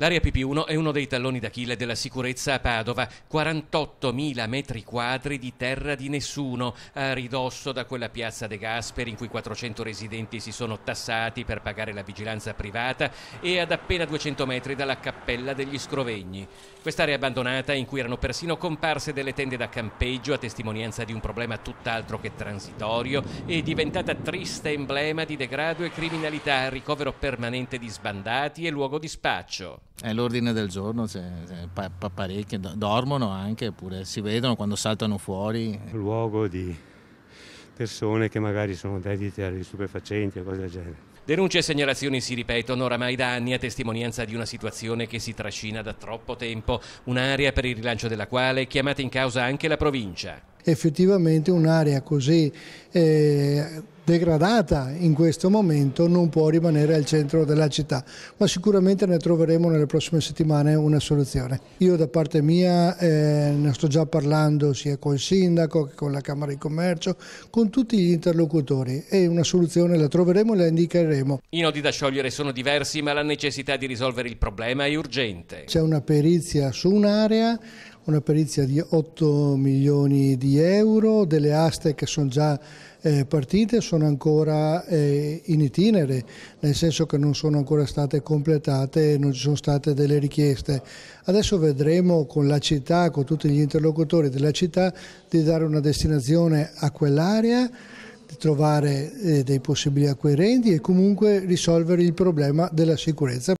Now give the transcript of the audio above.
L'area PP1 è uno dei talloni d'Achille della sicurezza a Padova, 48.000 metri quadri di terra di nessuno, a ridosso da quella piazza De Gasperi in cui 400 residenti si sono tassati per pagare la vigilanza privata e ad appena 200 metri dalla cappella degli Scrovegni. Quest'area abbandonata in cui erano persino comparse delle tende da campeggio a testimonianza di un problema tutt'altro che transitorio è diventata triste emblema di degrado e criminalità, ricovero permanente di sbandati e luogo di spaccio. È l'ordine del giorno, cioè, pa- pa- parecchie, dormono anche, oppure si vedono quando saltano fuori. luogo di persone che magari sono dedite agli stupefacenti e cose del genere. Denunce e segnalazioni si ripetono oramai da anni a testimonianza di una situazione che si trascina da troppo tempo, un'area per il rilancio della quale è chiamata in causa anche la provincia. Effettivamente un'area così... Eh degradata in questo momento non può rimanere al centro della città, ma sicuramente ne troveremo nelle prossime settimane una soluzione. Io da parte mia eh, ne sto già parlando sia col sindaco che con la Camera di Commercio, con tutti gli interlocutori e una soluzione la troveremo e la indicheremo. I nodi da sciogliere sono diversi, ma la necessità di risolvere il problema è urgente. C'è una perizia su un'area una perizia di 8 milioni di euro, delle aste che sono già eh, partite sono ancora eh, in itinere, nel senso che non sono ancora state completate, e non ci sono state delle richieste. Adesso vedremo con la città, con tutti gli interlocutori della città, di dare una destinazione a quell'area di trovare eh, dei possibili acquirenti e comunque risolvere il problema della sicurezza.